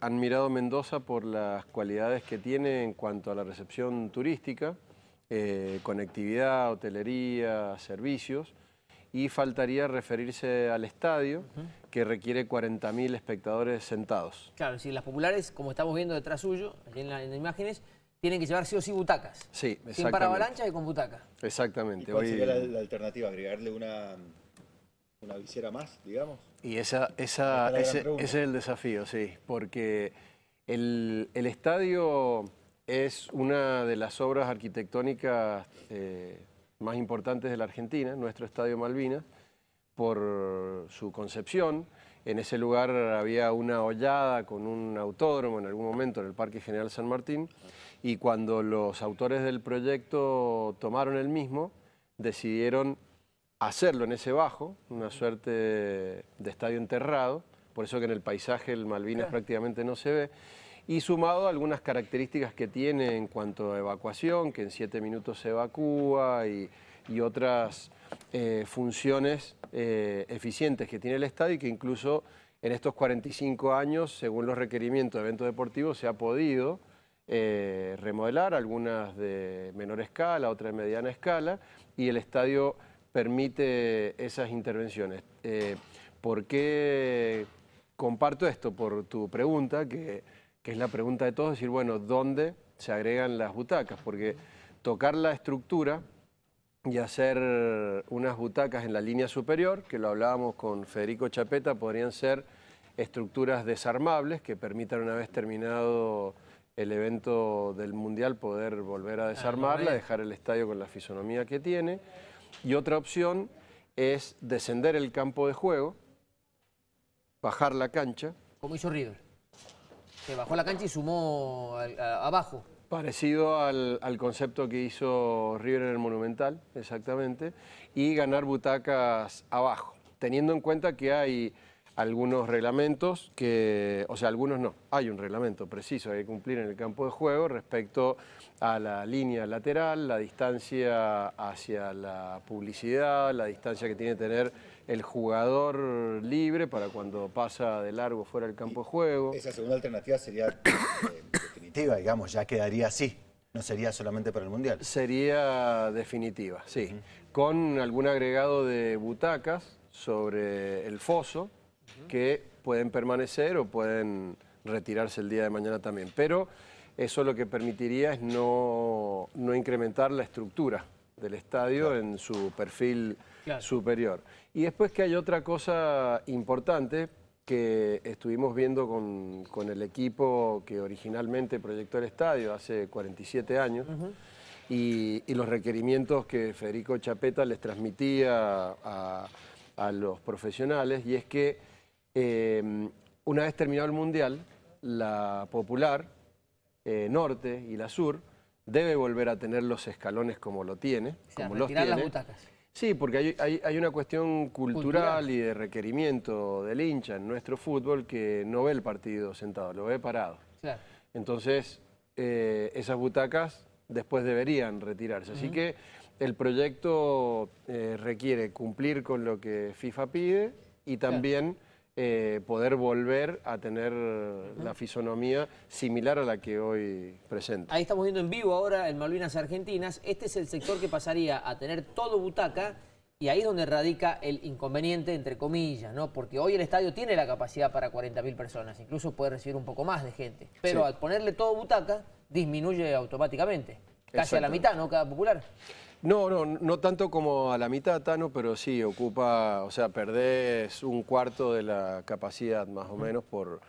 Han mirado Mendoza por las cualidades que tiene en cuanto a la recepción turística, eh, conectividad, hotelería, servicios, y faltaría referirse al estadio, que requiere 40.000 espectadores sentados. Claro, si las populares, como estamos viendo detrás suyo, en, en las imágenes, tienen que llevar sí o sí butacas. Sí, exactamente. Sin para avalancha y con butaca. Exactamente. ¿Cuál sería la alternativa? ¿Agregarle una una visera más, digamos. Y esa, esa, ese, es el desafío, sí, porque el, estadio es una de las obras arquitectónicas eh, más importantes de la Argentina, nuestro Estadio Malvinas, por su concepción. En ese lugar había una hollada con un autódromo en algún momento en el Parque General San Martín y cuando los autores del proyecto tomaron el mismo, decidieron hacerlo en ese bajo, una suerte de estadio enterrado, por eso que en el paisaje el Malvinas prácticamente no se ve, y sumado a algunas características que tiene en cuanto a evacuación, que en siete minutos se evacúa y, otras eh, funciones eh, eficientes que tiene el estadio y que incluso en estos 45 años, según los requerimientos de eventos deportivos, se ha podido eh, remodelar, algunas de menor escala, otras de mediana escala, y el estadio permite esas intervenciones. Eh, ¿Por qué comparto esto? Por tu pregunta, que, es la pregunta de todos, decir, bueno, ¿dónde se agregan las butacas? Porque tocar la estructura y hacer unas butacas en la línea superior, que lo hablábamos con Federico Chapeta, podrían ser estructuras desarmables que permitan una vez terminado el evento del Mundial poder volver a desarmarla, dejar el estadio con la fisonomía que tiene y otra opción es descender el campo de juego, bajar la cancha. Como hizo River. Se bajó la cancha y sumó abajo. Parecido al, al, concepto que hizo River en el Monumental, exactamente, y ganar butacas abajo, teniendo en cuenta que hay algunos reglamentos que, o sea, algunos no, hay un reglamento preciso que hay que cumplir en el campo de juego respecto a la línea lateral, la distancia hacia la publicidad, la distancia que tiene que tener el jugador libre para cuando pasa de largo fuera del campo de juego. Esa segunda alternativa sería eh, definitiva, digamos, ya quedaría así. No sería solamente para el Mundial. Sería definitiva, sí. Con algún agregado de butacas sobre el foso, que pueden permanecer o pueden retirarse el día de mañana también. Pero eso lo que permitiría es no, incrementar la estructura del estadio en su perfil superior. Y después que hay otra cosa importante que estuvimos viendo con, el equipo que originalmente proyectó el estadio hace 47 años. y, los requerimientos que Federico Chapeta les transmitía a los profesionales, y es que Em, una vez terminado el Mundial, la Popular eh, Norte y la Sur debe volver a tener los escalones como lo tiene. como los tiene. las butacas. Sí, porque hay, una cuestión cultural, y de requerimiento del hincha en nuestro fútbol que no ve el partido sentado, lo ve parado. Entonces, eh, esas butacas después deberían retirarse. Así que el proyecto eh, requiere cumplir con lo que FIFA pide y también... Eh, poder volver a tener la fisonomía similar a la que hoy presenta. Ahí estamos viendo en vivo ahora en Malvinas Argentinas. Este es el sector que pasaría a tener todo butaca y ahí es donde radica el inconveniente, entre comillas, ¿no? Porque hoy el estadio tiene la capacidad para 40.000 personas, incluso puede recibir un poco más de gente. Pero al ponerle todo butaca, disminuye automáticamente. Casi a la mitad, ¿no? Cada popular. No, no, no tanto como a la mitad, Tano, pero sí, ocupa, o sea, perdés un cuarto de la capacidad más o menos por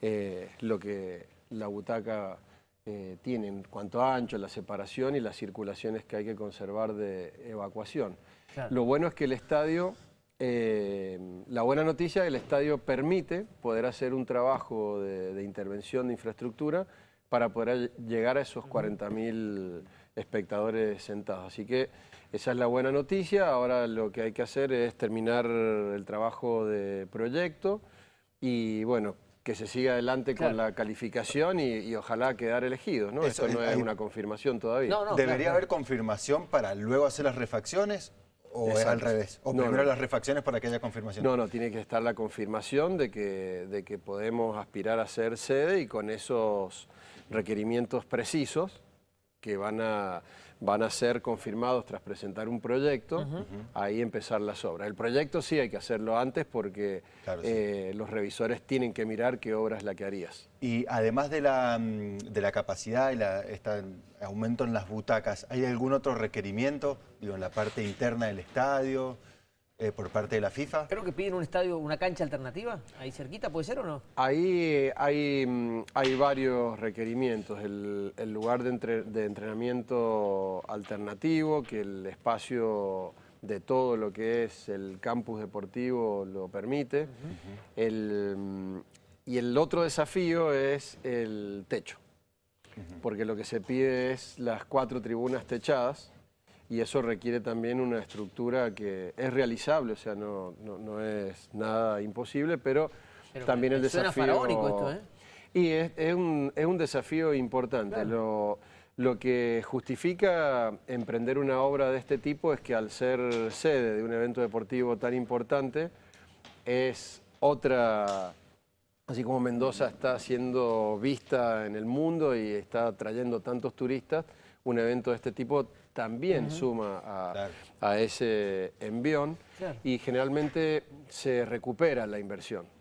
eh, lo que la butaca eh, tiene en cuanto a ancho, la separación y las circulaciones que hay que conservar de evacuación. Lo bueno es que el estadio, eh, la buena noticia es que el estadio permite poder hacer un trabajo de, de intervención de infraestructura para poder llegar a esos 40.000 espectadores sentados. Así que esa es la buena noticia. Ahora lo que hay que hacer es terminar el trabajo de proyecto y bueno, que se siga adelante con la calificación y, ojalá quedar elegidos, Eso, Esto no es, una confirmación todavía. ¿Debería haber confirmación para luego hacer las refacciones o al revés? ¿O primero las refacciones para que haya confirmación? No, no, tiene que estar la confirmación de que, de que podemos aspirar a ser sede y con esos requerimientos precisos que van a, van a ser confirmados tras presentar un proyecto, ahí empezar las obras. El proyecto sí hay que hacerlo antes porque eh, los revisores tienen que mirar qué obra es la que harías. Y además de la, mm, capacidad y la, este aumento en las butacas, ¿hay algún otro requerimiento digo, en la parte interna del estadio? Eh, por parte de la FIFA. Creo que piden un estadio, una cancha alternativa, ahí cerquita, ¿puede ser o no? Ahí hay, varios requerimientos. El, lugar de, entrenamiento alternativo, que el espacio de todo lo que es el campus deportivo lo permite. el, y el otro desafío es el techo, porque lo que se pide es las cuatro tribunas techadas y eso requiere también una estructura que es realizable, o sea, no, no, no es nada imposible, pero, también el desafío... esto, ¿eh? Y es, es, un, es, un, desafío importante. Lo, lo que justifica emprender una obra de este tipo es que al ser sede de un evento deportivo tan importante, es otra... Así como Mendoza está siendo vista en el mundo y está trayendo tantos turistas, un evento de este tipo también suma a, ese envión y generalmente se recupera la inversión.